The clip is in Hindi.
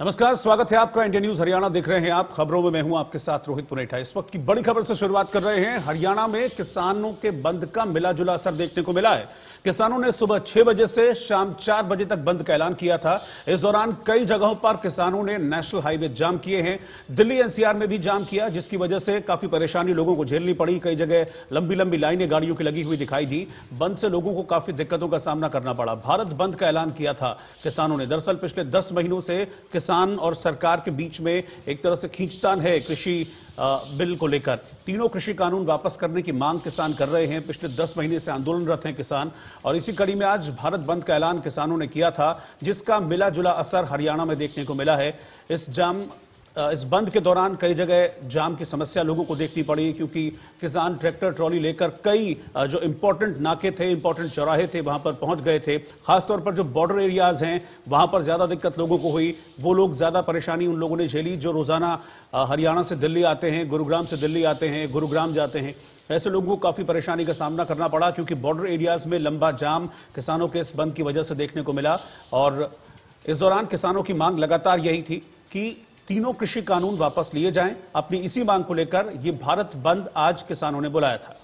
नमस्कार स्वागत है आपका इंडिया न्यूज हरियाणा देख रहे हैं आप खबरों में मैं हूं आपके साथ रोहित पुनेठा इस वक्त की बड़ी खबर से शुरुआत कर रहे हैं हरियाणा में किसानों के बंद का मिला जुला असर देखने को मिला है किसानों ने सुबह छह बजे से शाम चार बजे तक बंद का ऐलान किया था इस दौरान कई जगहों पर किसानों ने नेशनल हाईवे जाम किए हैं दिल्ली एनसीआर में भी जाम किया जिसकी वजह से काफी परेशानी लोगों को झेलनी पड़ी कई जगह लंबी लंबी लाइनें गाड़ियों की लगी हुई दिखाई दी बंद से लोगों को काफी दिक्कतों का सामना करना पड़ा भारत बंद का ऐलान किया था किसानों ने दरअसल पिछले दस महीनों से किसान और सरकार के बीच में एक तरह से खींचतान है कृषि बिल को लेकर तीनों कृषि कानून वापस करने की मांग किसान कर रहे हैं पिछले दस महीने से आंदोलनरत हैं किसान और इसी कड़ी में आज भारत बंद का ऐलान किसानों ने किया था जिसका मिला जुला असर हरियाणा में देखने को मिला है इस जाम इस बंद के दौरान कई जगह जाम की समस्या लोगों को देखनी पड़ी क्योंकि किसान ट्रैक्टर ट्रॉली लेकर कई जो इम्पोर्टेंट नाके थे इम्पोर्टेंट चौराहे थे वहां पर पहुंच गए थे खासतौर पर जो बॉर्डर एरियाज हैं वहां पर ज्यादा दिक्कत लोगों को हुई वो लोग ज्यादा परेशानी उन लोगों ने झेली जो रोजाना हरियाणा से दिल्ली आते हैं गुरुग्राम से दिल्ली आते हैं गुरुग्राम जाते हैं ऐसे लोगों को काफी परेशानी का सामना करना पड़ा क्योंकि बॉर्डर एरियाज में लंबा जाम किसानों के इस बंद की वजह से देखने को मिला और इस दौरान किसानों की मांग लगातार यही थी कि तीनों कृषि कानून वापस लिए जाएं अपनी इसी मांग को लेकर यह भारत बंद आज किसानों ने बुलाया था